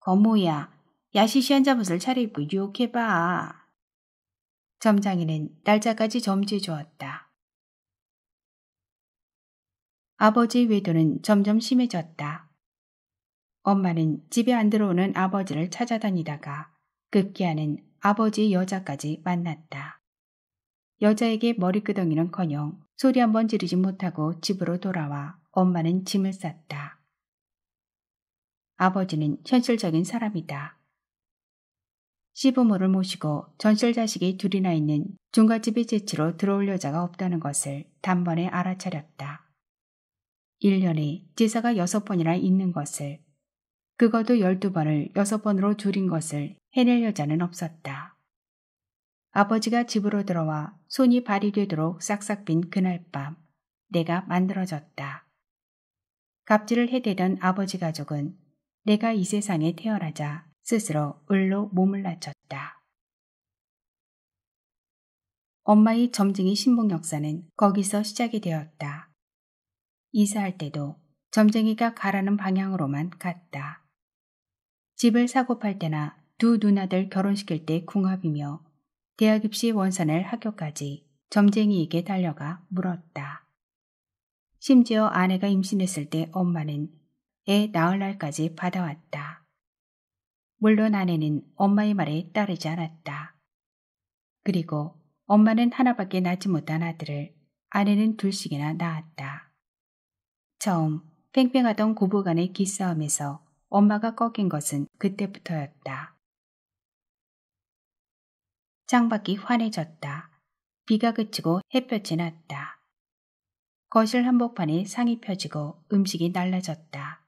Speaker 1: 거모야 야시시한 잠옷을 차려입고 유혹해봐. 점장이는 날짜까지 점지해 주었다. 아버지의 외도는 점점 심해졌다. 엄마는 집에 안 들어오는 아버지를 찾아다니다가 급기야는 아버지 여자까지 만났다. 여자에게 머리끄덩이는커녕 소리 한번 지르지 못하고 집으로 돌아와 엄마는 짐을 쌌다. 아버지는 현실적인 사람이다. 시부모를 모시고 전실 자식이 둘이나 있는 중가집의 재치로 들어올 여자가 없다는 것을 단번에 알아차렸다. 1년에 제사가 6번이나 있는 것을 그것도 12번을 6번으로 줄인 것을 해낼 여자는 없었다. 아버지가 집으로 들어와 손이 발이 되도록 싹싹 빈 그날 밤 내가 만들어졌다. 갑질을 해대던 아버지 가족은 내가 이 세상에 태어나자 스스로 을로 몸을 낮췄다. 엄마의 점쟁이 신봉 역사는 거기서 시작이 되었다. 이사할 때도 점쟁이가 가라는 방향으로만 갔다. 집을 사고 팔 때나 두 누나들 결혼시킬 때 궁합이며 대학 입시 원산을 학교까지 점쟁이에게 달려가 물었다. 심지어 아내가 임신했을 때 엄마는 애 낳을 날까지 받아왔다. 물론 아내는 엄마의 말에 따르지 않았다. 그리고 엄마는 하나밖에 낳지 못한 아들을 아내는 둘씩이나 낳았다. 처음 팽팽하던 고부간의 기싸움에서 엄마가 꺾인 것은 그때부터였다. 창밖이 환해졌다. 비가 그치고 햇볕이 났다. 거실 한복판에 상이 펴지고 음식이 날라졌다.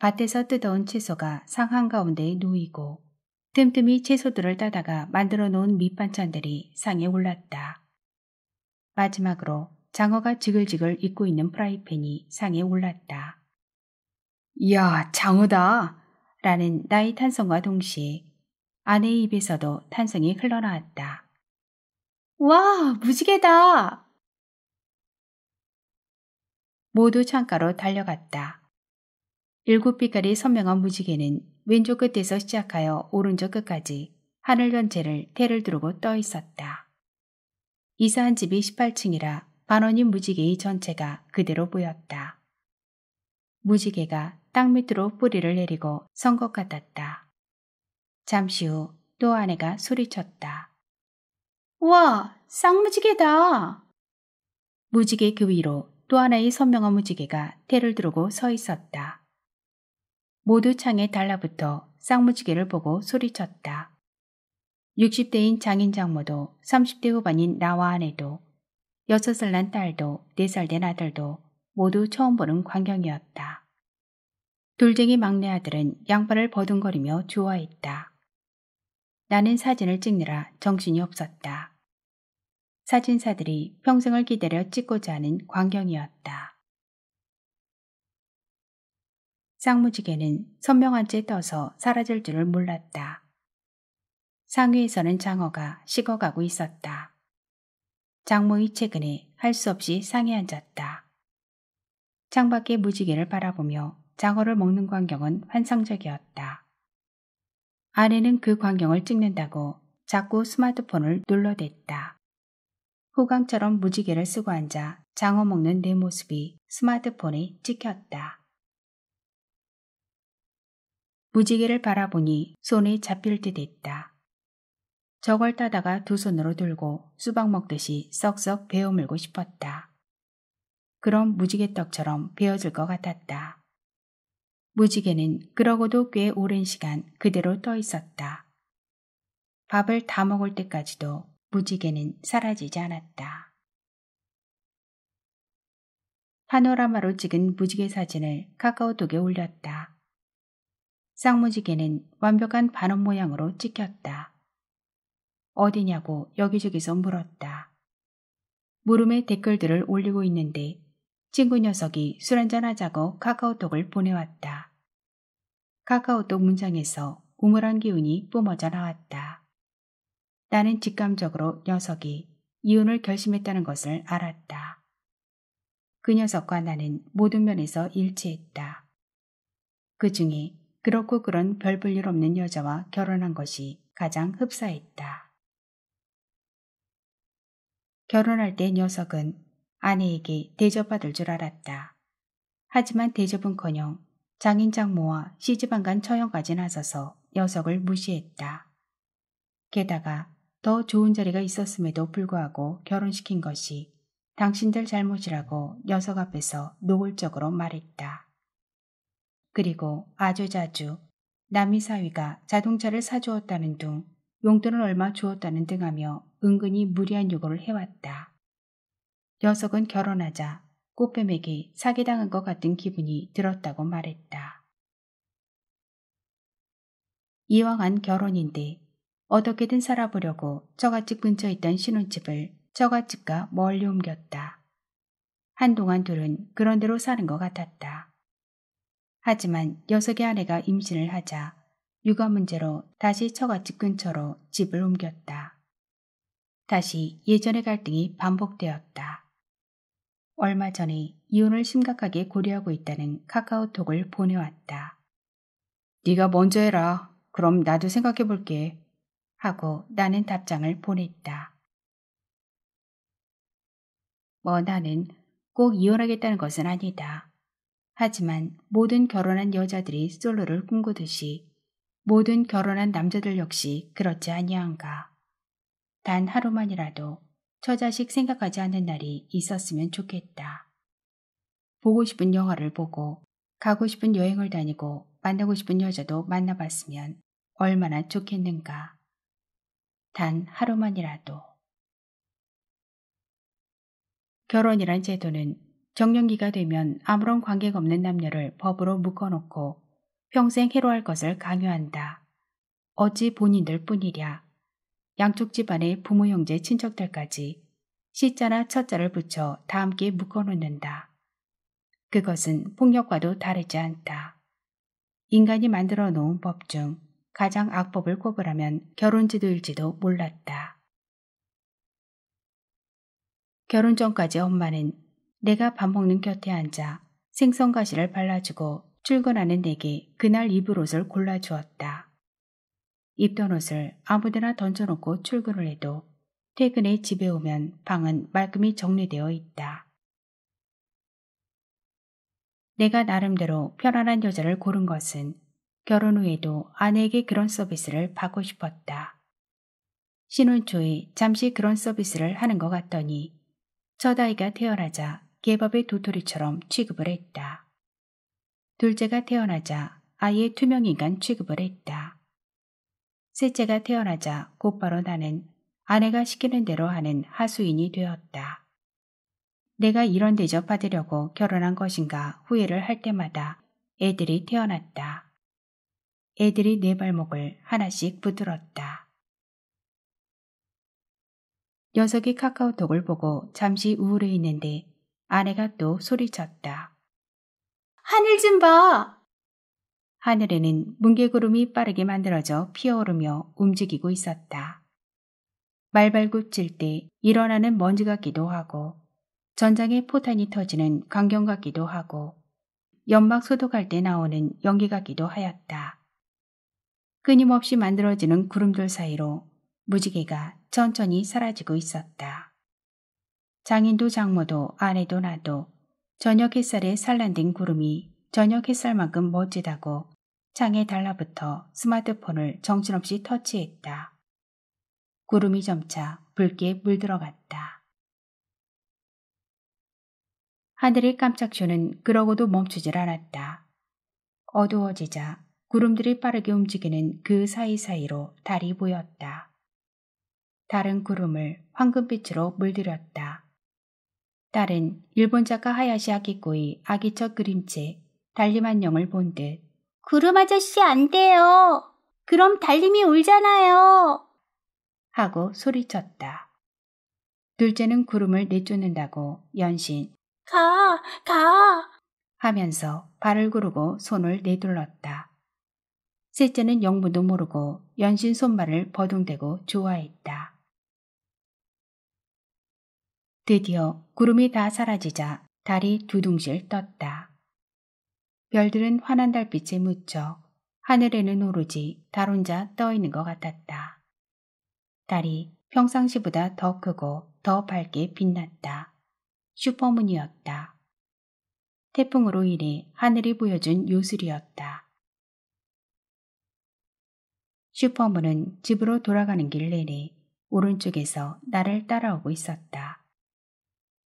Speaker 1: 밭에서 뜯어온 채소가 상 한가운데 누이고 틈틈이 채소들을 따다가 만들어 놓은 밑반찬들이 상에 올랐다. 마지막으로 장어가 지글지글 익고 있는 프라이팬이 상에 올랐다. 이야, 장우다 라는 나의 탄성과 동시에 아내의 입에서도 탄성이 흘러나왔다. 와, 무지개다! 모두 창가로 달려갔다. 일곱 빛깔이 선명한 무지개는 왼쪽 끝에서 시작하여 오른쪽 끝까지 하늘 전체를 태를 두르고 떠 있었다. 이사한 집이 18층이라 반원인 무지개의 전체가 그대로 보였다. 무지개가 땅 밑으로 뿌리를 내리고 선 것 같았다. 잠시 후 또 아내가 소리쳤다. 와, 쌍무지개다! 무지개 그 위로 또 하나의 선명한 무지개가 테를 두르고 서 있었다. 모두 창에 달라붙어 쌍무지개를 보고 소리쳤다. 60대인 장인 장모도 30대 후반인 나와 아내도 6살 난 딸도 4살 된 아들도 모두 처음 보는 광경이었다. 둘쟁이 막내 아들은 양발을 버둥거리며 주아했다 나는 사진을 찍느라 정신이 없었다. 사진사들이 평생을 기다려 찍고자 하는 광경이었다. 쌍무지개는 선명한 채 떠서 사라질 줄을 몰랐다. 상위에서는 장어가 식어가고 있었다. 장모의 최근에 할 수 없이 상에 앉았다. 창밖의 무지개를 바라보며 장어를 먹는 광경은 환상적이었다. 아내는 그 광경을 찍는다고 자꾸 스마트폰을 눌러댔다. 호감처럼 무지개를 쓰고 앉아 장어 먹는 내 모습이 스마트폰에 찍혔다. 무지개를 바라보니 손에 잡힐 듯 했다. 저걸 따다가 두 손으로 들고 수박 먹듯이 썩썩 베어물고 싶었다. 그럼 무지개떡처럼 베어질 것 같았다. 무지개는 그러고도 꽤 오랜 시간 그대로 떠 있었다. 밥을 다 먹을 때까지도 무지개는 사라지지 않았다. 파노라마로 찍은 무지개 사진을 카카오톡에 올렸다. 쌍무지개는 완벽한 반원 모양으로 찍혔다. 어디냐고 여기저기서 물었다. 물음의 댓글들을 올리고 있는데 친구 녀석이 술 한잔하자고 카카오톡을 보내왔다. 카카오톡 문장에서 우물한 기운이 뿜어져 나왔다. 나는 직감적으로 녀석이 이혼을 결심했다는 것을 알았다. 그 녀석과 나는 모든 면에서 일치했다. 그 중에 그렇고 그런 별 볼 일 없는 여자와 결혼한 것이 가장 흡사했다. 결혼할 때 녀석은 아내에게 대접받을 줄 알았다. 하지만 대접은커녕 장인장모와 시집안간 처형까지 나서서 녀석을 무시했다. 게다가 더 좋은 자리가 있었음에도 불구하고 결혼시킨 것이 당신들 잘못이라고 녀석 앞에서 노골적으로 말했다. 그리고 아주 자주 남이 사위가 자동차를 사주었다는 등 용돈을 얼마 주었다는 등 하며 은근히 무리한 요구를 해왔다. 녀석은 결혼하자 꽃뱀에게 사기당한 것 같은 기분이 들었다고 말했다. 이왕 한 결혼인데 어떻게든 살아보려고 처갓집 근처에 있던 신혼집을 처갓집과 멀리 옮겼다. 한동안 둘은 그런 대로 사는 것 같았다. 하지만 녀석의 아내가 임신을 하자 육아 문제로 다시 처갓집 근처로 집을 옮겼다. 다시 예전의 갈등이 반복되었다. 얼마 전에 이혼을 심각하게 고려하고 있다는 카카오톡을 보내왔다. 네가 먼저 해라. 그럼 나도 생각해 볼게. 하고 나는 답장을 보냈다. 뭐 나는 꼭 이혼하겠다는 것은 아니다. 하지만 모든 결혼한 여자들이 솔로를 꿈꾸듯이 모든 결혼한 남자들 역시 그렇지 아니한가. 단 하루만이라도 처자식 생각하지 않는 날이 있었으면 좋겠다. 보고 싶은 영화를 보고 가고 싶은 여행을 다니고 만나고 싶은 여자도 만나봤으면 얼마나 좋겠는가. 단 하루만이라도. 결혼이란 제도는 정년기가 되면 아무런 관계가 없는 남녀를 법으로 묶어놓고 평생 해로할 것을 강요한다. 어찌 본인들 뿐이랴. 양쪽 집안의 부모 형제 친척들까지 시자나 첫자를 붙여 다 함께 묶어놓는다. 그것은 폭력과도 다르지 않다. 인간이 만들어 놓은 법 중 가장 악법을 꼽으라면 결혼지도일지도 몰랐다. 결혼 전까지 엄마는 내가 밥 먹는 곁에 앉아 생선가시를 발라주고 출근하는 내게 그날 입을 옷을 골라주었다. 입던 옷을 아무데나 던져놓고 출근을 해도 퇴근해 집에 오면 방은 말끔히 정리되어 있다. 내가 나름대로 편안한 여자를 고른 것은 결혼 후에도 아내에게 그런 서비스를 받고 싶었다. 신혼 초에 잠시 그런 서비스를 하는 것 같더니 첫 아이가 태어나자 개밥의 도토리처럼 취급을 했다. 둘째가 태어나자 아예 투명인간 취급을 했다. 셋째가 태어나자 곧바로 나는 아내가 시키는 대로 하는 하수인이 되었다. 내가 이런 대접 받으려고 결혼한 것인가 후회를 할 때마다 애들이 태어났다. 애들이 내 네 발목을 하나씩 부들었다. 녀석이 카카오톡을 보고 잠시 우울해 있는데 아내가 또 소리쳤다. 하늘 좀 봐! 하늘에는 뭉게구름이 빠르게 만들어져 피어오르며 움직이고 있었다. 말발굽질 때 일어나는 먼지 같기도 하고 전장에 포탄이 터지는 강경 같기도 하고 연막 소독할 때 나오는 연기 같기도 하였다. 끊임없이 만들어지는 구름들 사이로 무지개가 천천히 사라지고 있었다. 장인도 장모도 아내도 나도 저녁 햇살에 산란된 구름이 저녁 햇살만큼 멋지다고 창에 달라붙어 스마트폰을 정신없이 터치했다. 구름이 점차 붉게 물들어갔다. 하늘의 깜짝 쇼는 그러고도 멈추질 않았다. 어두워지자 구름들이 빠르게 움직이는 그 사이사이로 달이 보였다. 다른 구름을 황금빛으로 물들였다. 딸은 일본 작가 하야시 아키코의 아기척 그림체 달림안영을본듯 구름 아저씨 안 돼요. 그럼 달님이 울잖아요. 하고 소리쳤다. 둘째는 구름을 내쫓는다고 연신 가, 가 하면서 발을 구르고 손을 내둘렀다. 셋째는 영문도 모르고 연신 손발을 버둥대고 좋아했다. 드디어 구름이 다 사라지자 달이 두둥실 떴다. 별들은 환한 달빛에 묻혀 하늘에는 오로지 달 혼자 떠 있는 것 같았다. 달이 평상시보다 더 크고 더 밝게 빛났다. 슈퍼문이었다. 태풍으로 인해 하늘이 보여준 요술이었다. 슈퍼문은 집으로 돌아가는 길 내내 오른쪽에서 나를 따라오고 있었다.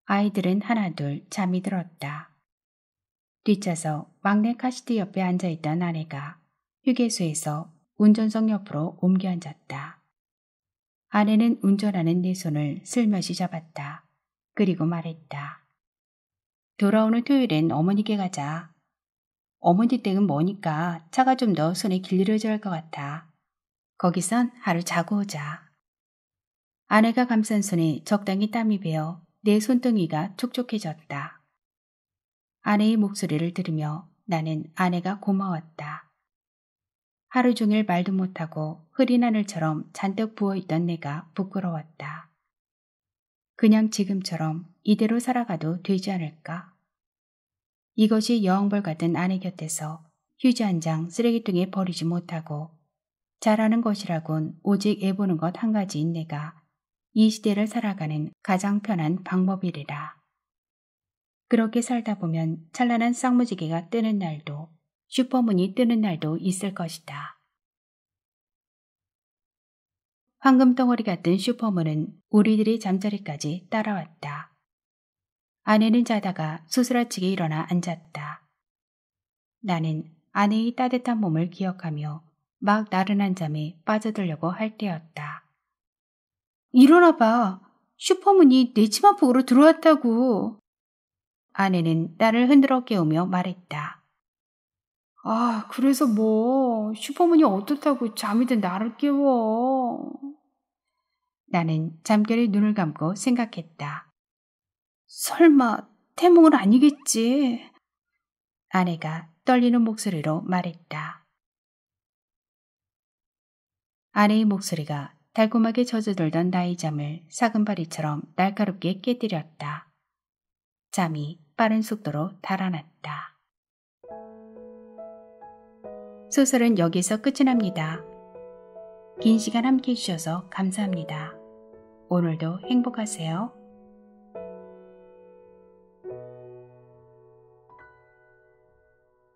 Speaker 1: 아이들은 하나둘 잠이 들었다. 뒤쳐서 막내 카시트 옆에 앉아있던 아내가 휴게소에서 운전석 옆으로 옮겨 앉았다. 아내는 운전하는 내 네 손을 슬며시 잡았다. 그리고 말했다. 돌아오는 토요일엔 어머니께 가자. 어머니 댁은 뭐니까 차가 좀 더 손에 길들여져 야할 것 같아. 거기선 하루 자고 오자. 아내가 감싼 손에 적당히 땀이 배어 내 손등이가 촉촉해졌다. 아내의 목소리를 들으며 나는 아내가 고마웠다. 하루 종일 말도 못하고 흐린 하늘처럼 잔뜩 부어있던 내가 부끄러웠다. 그냥 지금처럼 이대로 살아가도 되지 않을까? 이것이 여왕벌 같은 아내 곁에서 휴지 한 장 쓰레기통에 버리지 못하고 잘하는 것이라곤 오직 애보는 것 한 가지인 내가 이 시대를 살아가는 가장 편한 방법이리라. 그렇게 살다 보면 찬란한 쌍무지개가 뜨는 날도 슈퍼문이 뜨는 날도 있을 것이다. 황금 덩어리 같은 슈퍼문은 우리들의 잠자리까지 따라왔다. 아내는 자다가 수스라치게 일어나 앉았다. 나는 아내의 따뜻한 몸을 기억하며 막 나른한 잠에 빠져들려고 할 때였다. 일어나봐. 슈퍼문이 내집폭으로 들어왔다고. 아내는 딸을 흔들어 깨우며 말했다. 아, 그래서 뭐, 슈퍼문이 어떻다고 잠이든 나를 깨워. 나는 잠결에 눈을 감고 생각했다. 설마, 태몽은 아니겠지. 아내가 떨리는 목소리로 말했다. 아내의 목소리가 달콤하게 젖어들던 나의 잠을 사금바리처럼 날카롭게 깨뜨렸다. 잠이 빠른 속도로 달아났다. 소설은 여기서 끝이 납니다. 긴 시간 함께 해주셔서 감사합니다. 오늘도 행복하세요.